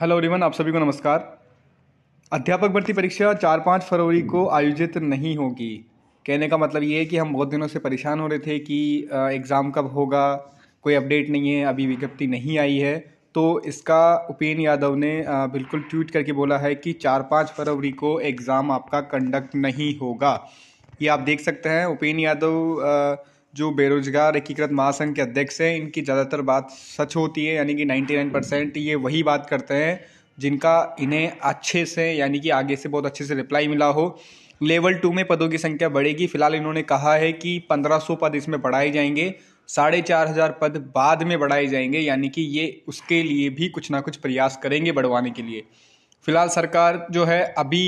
hello रिवन आप सभी को नमस्कार अध्यापक भर्ती परीक्षा चार पाँच फरवरी को आयोजित नहीं होगी कहने का मतलब ये है कि हम बहुत दिनों से परेशान हो रहे थे कि एग्ज़ाम कब होगा कोई अपडेट नहीं है अभी विज्ञप्ति नहीं आई है तो इसका उपेन यादव ने बिल्कुल ट्वीट करके बोला है कि चार पाँच फरवरी को एग्ज़ाम आपका कंडक्ट नहीं होगा ये आप देख सकते हैं उपेन यादव जो बेरोजगार एकीकृत महासंघ के अध्यक्ष हैं इनकी ज़्यादातर बात सच होती है यानी कि 99 परसेंट ये वही बात करते हैं जिनका इन्हें अच्छे से यानी कि आगे से बहुत अच्छे से रिप्लाई मिला हो लेवल टू में पदों की संख्या बढ़ेगी फिलहाल इन्होंने कहा है कि 1500 पद इसमें बढ़ाए जाएंगे साढ़े चार हज़ार पद बाद में बढ़ाए जाएंगे यानी कि ये उसके लिए भी कुछ ना कुछ प्रयास करेंगे बढ़वाने के लिए फिलहाल सरकार जो है अभी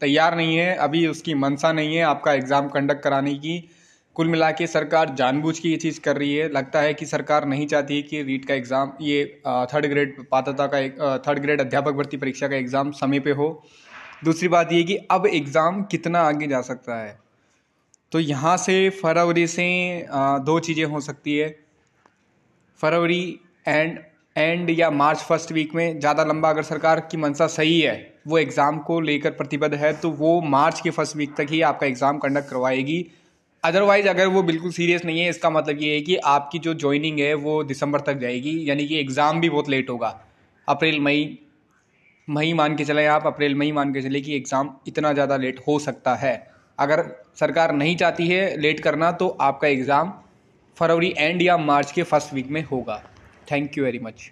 तैयार नहीं है अभी उसकी मंशा नहीं है आपका एग्ज़ाम कंडक्ट कराने की कुल मिला के सरकार जानबूझ के ये चीज़ कर रही है लगता है कि सरकार नहीं चाहती है कि रीट का एग्ज़ाम ये थर्ड ग्रेड पात्रता का एक थर्ड ग्रेड अध्यापक भर्ती परीक्षा का एग्ज़ाम समय पे हो दूसरी बात ये कि अब एग्ज़ाम कितना आगे जा सकता है तो यहाँ से फरवरी से दो चीज़ें हो सकती है फरवरी एंड एंड या मार्च फर्स्ट वीक में ज़्यादा लंबा अगर सरकार की मंशा सही है वो एग्ज़ाम को लेकर प्रतिबद्ध है तो वो मार्च के फर्स्ट वीक तक ही आपका एग्ज़ाम कंडक्ट करवाएगी अदरवाइज अगर वो बिल्कुल सीरियस नहीं है इसका मतलब ये है कि आपकी जो ज्वाइनिंग है वो दिसंबर तक जाएगी यानी कि एग्ज़ाम भी बहुत लेट होगा अप्रैल मई मई मान के चले आप अप्रैल मई मान के चले कि एग्ज़ाम इतना ज़्यादा लेट हो सकता है अगर सरकार नहीं चाहती है लेट करना तो आपका एग्ज़ाम फरवरी एंड या मार्च के फर्स्ट वीक में होगा थैंक यू वेरी मच